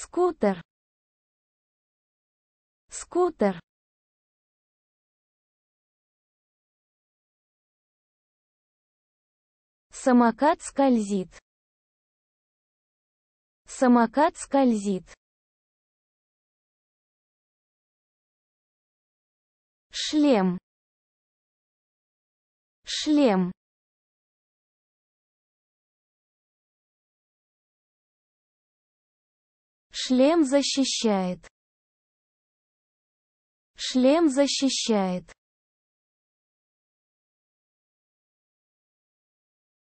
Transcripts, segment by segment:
скутер скутер самокат скользит самокат скользит шлем шлем Шлем защищает. Шлем защищает.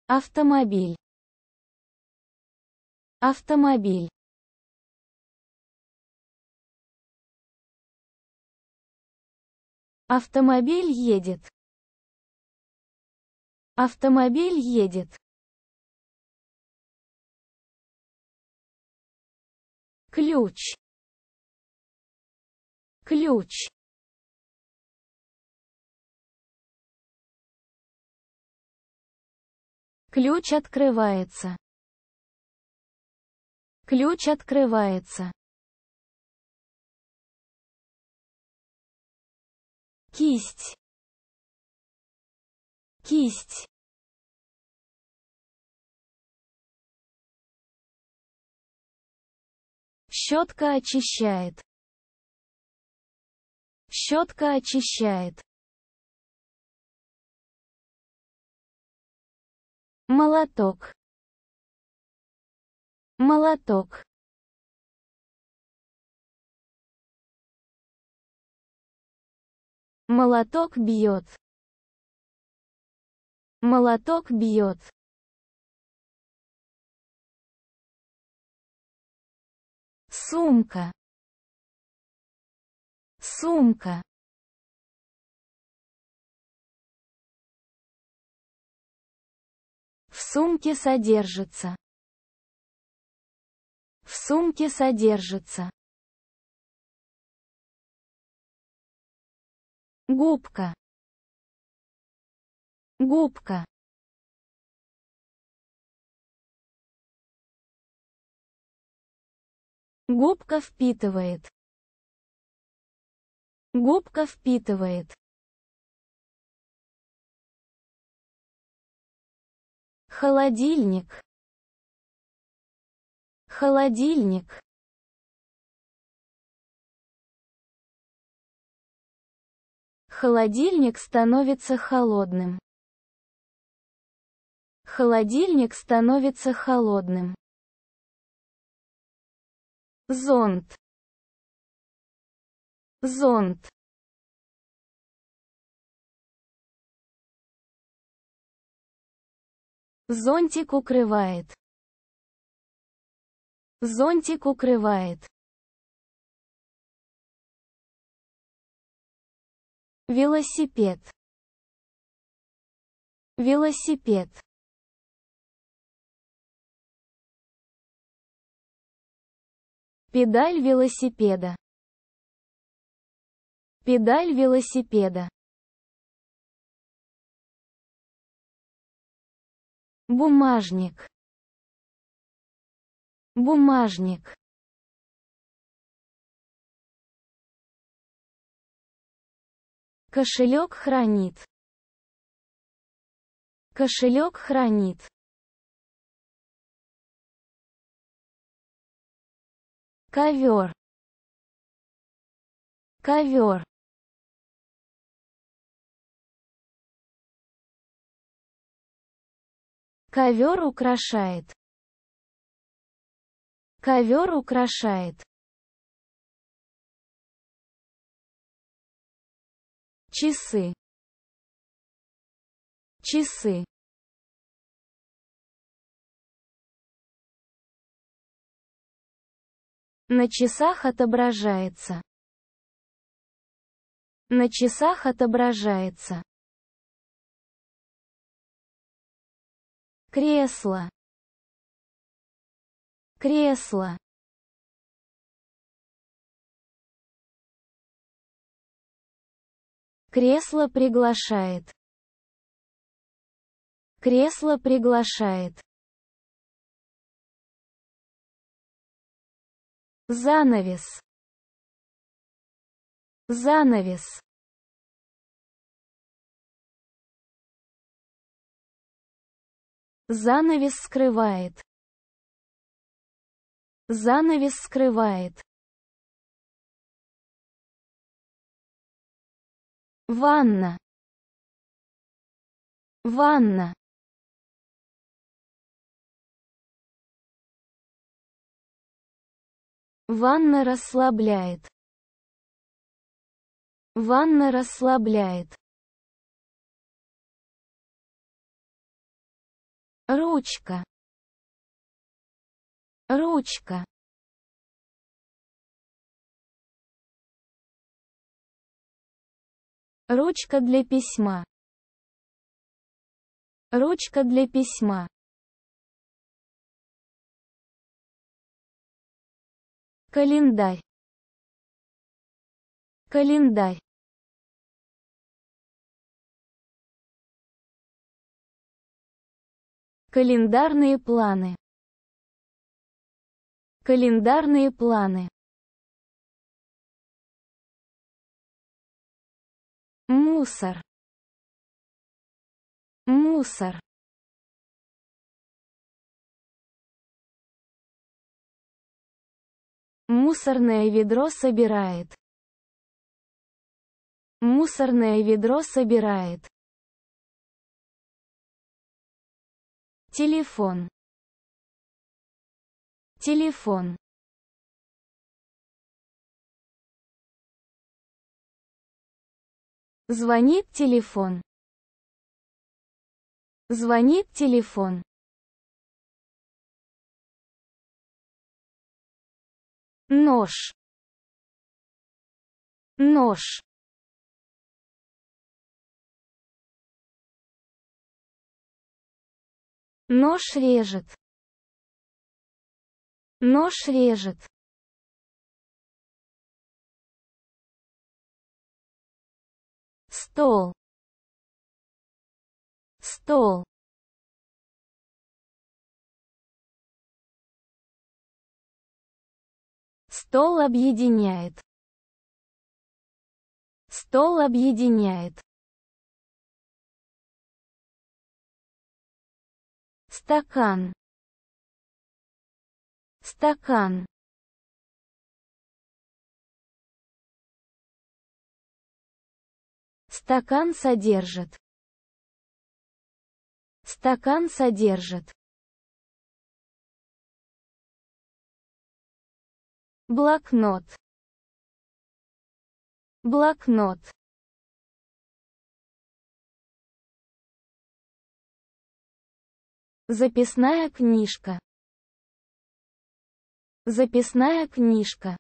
Автомобиль. Автомобиль. Автомобиль едет. Автомобиль едет. ключ ключ ключ открывается ключ открывается кисть кисть Щетка очищает. Щетка очищает. Молоток. Молоток. Молоток бьет. Молоток бьет. сумка сумка в сумке содержится в сумке содержится губка губка Губка впитывает. Губка впитывает. Холодильник. Холодильник. Холодильник становится холодным. Холодильник становится холодным зонт зонт зонтик укрывает зонтик укрывает велосипед велосипед Педаль велосипеда. Педаль велосипеда. Бумажник. Бумажник. Кошелек хранит. Кошелек хранит. ковер ковер ковер украшает ковер украшает часы часы На часах отображается. На часах отображается. Кресло. Кресло. Кресло приглашает. Кресло приглашает. занавес занавес занавес скрывает занавес скрывает ванна ванна Ванна расслабляет. Ванна расслабляет. Ручка. Ручка. Ручка для письма. Ручка для письма. календарь календарь календарные планы календарные планы мусор мусор Мусорное ведро собирает. Мусорное ведро собирает. Телефон. Телефон. Звонит телефон. Звонит телефон. нож нож нож режет нож режет стол стол Стол объединяет. Стол объединяет. Стакан. Стакан. Стакан содержит. Стакан содержит. блокнот блокнот записная книжка записная книжка